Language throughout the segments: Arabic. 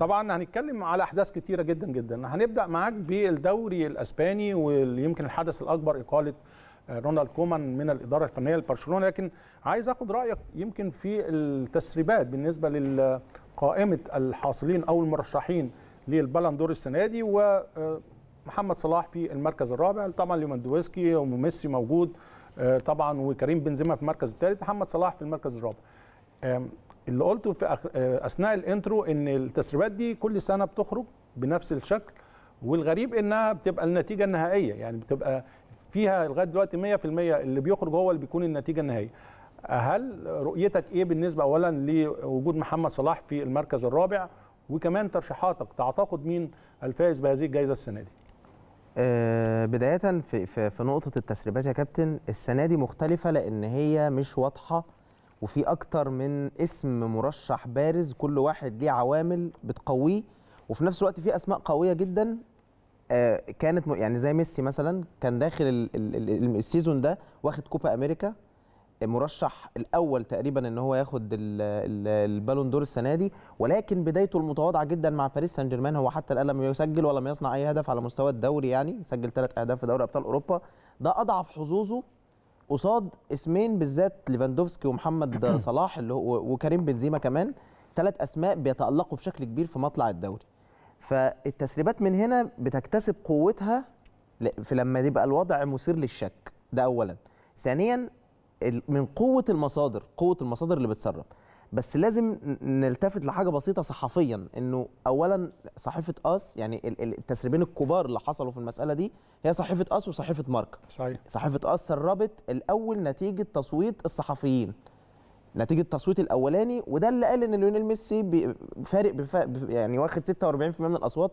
طبعا هنتكلم على احداث كتيره جدا جدا هنبدا معاك بالدوري الاسباني ويمكن الحدث الاكبر اقاله آه، رونالد كومان من الاداره الفنيه لبرشلونه لكن عايز اخد رايك يمكن في التسريبات بالنسبه لقائمه الحاصلين او المرشحين للبالندور السنه دي ومحمد آه، صلاح في المركز الرابع طبعا ليفاندوفسكي وميسي موجود آه، طبعا وكريم بنزيما في المركز الثالث محمد صلاح في المركز الرابع اللي قلته في آه، اثناء الانترو ان التسريبات دي كل سنه بتخرج بنفس الشكل والغريب انها بتبقى النتيجه النهائيه يعني بتبقى فيها لغايه دلوقتي 100% اللي بيخرج هو اللي بيكون النتيجه النهائيه هل رؤيتك ايه بالنسبه اولا لوجود محمد صلاح في المركز الرابع وكمان ترشيحاتك تعتقد مين الفائز بهذه الجائزه السنه دي آه، بدايه في, في نقطه التسريبات يا كابتن السنه دي مختلفه لان هي مش واضحه وفي اكتر من اسم مرشح بارز كل واحد ليه عوامل بتقويه وفي نفس الوقت في اسماء قويه جدا آه، كانت يعني زي ميسي مثلا كان داخل السيزون ده واخد كوبا امريكا مرشح الاول تقريبا ان هو ياخد البالون دور السنه دي ولكن بدايته المتواضعه جدا مع باريس سان جيرمان هو حتى الان لم يسجل ولم يصنع اي هدف على مستوى الدوري يعني سجل ثلاث اهداف في دوري ابطال اوروبا ده اضعف حظوظه قصاد اسمين بالذات ليفاندوفسكي ومحمد صلاح اللي هو وكريم بنزيما كمان ثلاث اسماء بيتالقوا بشكل كبير في مطلع الدوري فالتسريبات من هنا بتكتسب قوتها في لما يبقى الوضع مثير للشك ده اولا ثانيا من قوه المصادر قوه المصادر اللي بتسرب بس لازم نلتفت لحاجه بسيطه صحفيا انه اولا صحيفه اس يعني التسريبين الكبار اللي حصلوا في المساله دي هي صحيفه اس وصحيفه ماركا صحيح صحيفه اس سربت الاول نتيجه تصويت الصحفيين نتيجه التصويت الاولاني وده اللي قال ان ليونيل ميسي فارق يعني واخد 46% من الاصوات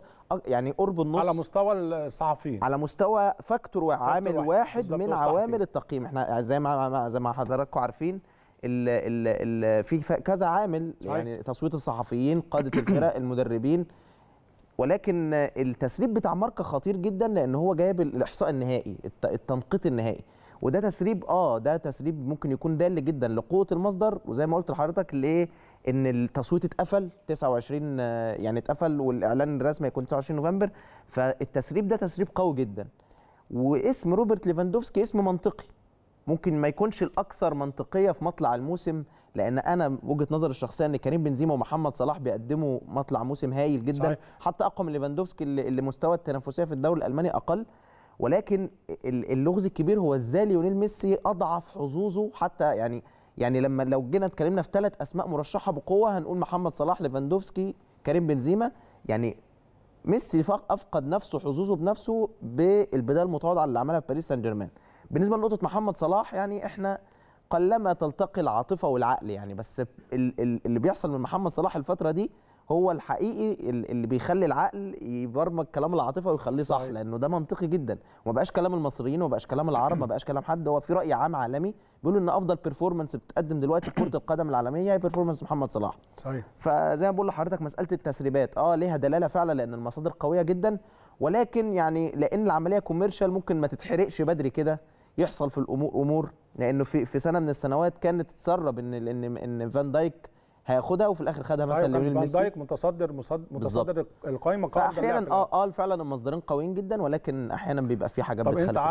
يعني قرب النص على مستوى الصحفيين على مستوى فاكتور واحد, واحد من عوامل التقييم احنا زي ما زي ما حضراتكم عارفين ال ال في كذا عامل يعني تصويت الصحفيين قاده الفرق المدربين ولكن التسريب بتاع ماركا خطير جدا لان هو جايب الاحصاء النهائي التنقيط النهائي وده تسريب اه ده تسريب ممكن يكون دال جدا لقوه المصدر وزي ما قلت لحضرتك ليه ان التصويت اتقفل 29 يعني اتقفل والاعلان الرسمي هيكون 29 نوفمبر فالتسريب ده تسريب قوي جدا واسم روبرت ليفاندوفسكي اسم منطقي ممكن ما يكونش الاكثر منطقيه في مطلع الموسم لان انا وجهه نظري الشخصيه ان كريم بنزيما ومحمد صلاح بيقدموا مطلع موسم هايل جدا صحيح. حتى اقوى من ليفاندوفسكي اللي مستوى التنافسيه في الدوري الالماني اقل ولكن اللغز الكبير هو ازاي ليونيل ميسي اضعف حظوظه حتى يعني يعني لما لو جينا اتكلمنا في ثلاث اسماء مرشحه بقوه هنقول محمد صلاح ليفاندوفسكي كريم بنزيما يعني ميسي افقد نفسه حظوظه بنفسه بالبدايه المتواضعه اللي عملها في باريس سان جيرمان بالنسبه لنقطه محمد صلاح يعني احنا قلما تلتقي العاطفه والعقل يعني بس اللي بيحصل من محمد صلاح الفتره دي هو الحقيقي اللي بيخلي العقل يبرمج كلام العاطفه ويخليه صح لانه ده منطقي جدا وما بقاش كلام المصريين وما بقاش كلام العرب ما بقاش كلام حد هو في راي عام عالمي بيقولوا ان افضل بيرفورمانس بتقدم دلوقتي في كره القدم العالميه هي بيرفورمانس محمد صلاح صحيح فزي ما بقول لحضرتك مساله التسريبات اه ليها دلاله فعلا لان المصادر قويه جدا ولكن يعني لان العمليه كوميرشال ممكن ما تتحرقش بدري كده يحصل في الامور امور لانه في في سنه من السنوات كانت تتسرب ان ان ان فان دايك هياخدها وفي الاخر خدها مثلا ليونيل ميسي فان دايك متصدر متصدر القائمه فاحيانا اه اه فعلا المصدرين قويين جدا ولكن احيانا بيبقى في حاجه بتخالف